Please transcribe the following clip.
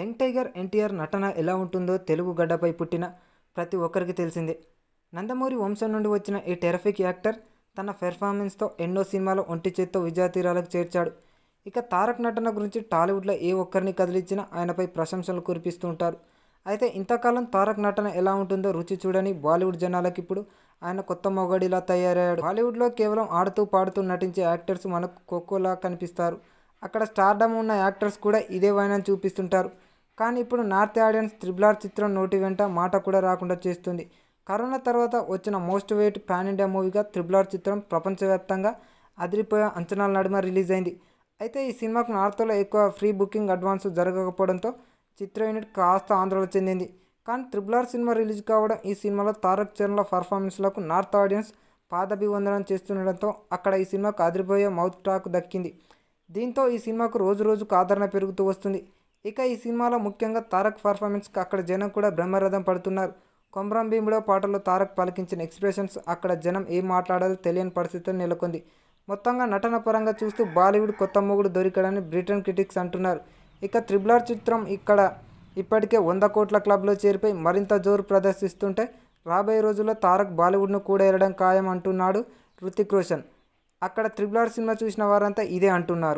young NTR నటన ఎలా ఉంటుందో తెలుగు గడ్డపై పుట్టిన ప్రతి ఒక్కరికి తెలిసిందే నందమూరి వంశం నుండి వచ్చిన ఈ టెరఫిక్ యాక్టర్ తన పెర్ఫార్మెన్స్తో ఎన్నో సినిమాలు ఒంటి చేత్తో విజయతీరాలకు చేర్చాడు ఇక తారక్ నటన గురించి టాలీవుడ్లో ఏ ఒక్కరిని కదిలించినా ఆయనపై ప్రశంసలు కురిపిస్తూ ఉంటారు అయితే ఇంతకాలం తారక్ నటన ఎలా ఉంటుందో రుచి చూడని బాలీవుడ్ జనాలకు ఇప్పుడు ఆయన కొత్త మొగడిలా తయారయ్యాడు బాలీవుడ్లో కేవలం ఆడుతూ పాడుతూ నటించే యాక్టర్స్ మనకు కొక్కోలా కనిపిస్తారు అక్కడ స్టార్డమ్ ఉన్న యాక్టర్స్ కూడా ఇదే వైనా చూపిస్తుంటారు కానీ ఇప్పుడు నార్త్ ఆడియన్స్ త్రిబులార్ చిత్రం నోటి వెంట మాట కూడా రాకుండా చేస్తుంది కరోనా తర్వాత వచ్చిన మోస్ట్ వెయిట్ పాన్ ఇండియా మూవీగా త్రిబులార్ చిత్రం ప్రపంచవ్యాప్తంగా అదిరిపోయే అంచనాల నడుమ రిలీజ్ అయింది అయితే ఈ సినిమాకు నార్త్లో ఎక్కువ ఫ్రీ బుకింగ్ అడ్వాన్స్ జరగకపోవడంతో చిత్ర యూనిట్ కాస్త ఆందోళన చెందింది కానీ త్రిబులార్ సినిమా రిలీజ్ కావడం ఈ సినిమాలో తారక్ చరణ్ల పర్ఫార్మెన్స్లకు నార్త్ ఆడియన్స్ పాదభివందనం చేస్తుండడంతో అక్కడ ఈ సినిమాకు అదిరిపోయే మౌత్ టాక్ దక్కింది దీంతో ఈ సినిమాకు రోజు రోజుకు ఆదరణ పెరుగుతూ వస్తుంది ఇక ఈ సినిమాలో ముఖ్యంగా తారక్ పర్ఫార్మెన్స్కి అక్కడ జనం కూడా బ్రహ్మరథం పడుతున్నారు కొమరం భీముడో పాటలో తారక్ పలికించిన ఎక్స్ప్రెషన్స్ అక్కడ జనం ఏం మాట్లాడాలో తెలియని పరిస్థితి నెలకొంది మొత్తంగా నటన పరంగా చూస్తూ బాలీవుడ్ కొత్త మొగుడు దొరికాడని బ్రిటన్ క్రిటిక్స్ అంటున్నారు ఇక త్రిబులార్ చిత్రం ఇక్కడ ఇప్పటికే వంద కోట్ల క్లబ్లో చేరిపోయి మరింత జోరు ప్రదర్శిస్తుంటే రాబోయే రోజుల్లో తారక్ బాలీవుడ్ను కూడా ఎరడం ఖాయం అంటున్నాడు రుతిక్ రోషన్ అక్కడ త్రిబులార్ సినిమా చూసిన వారంతా ఇదే అంటున్నారు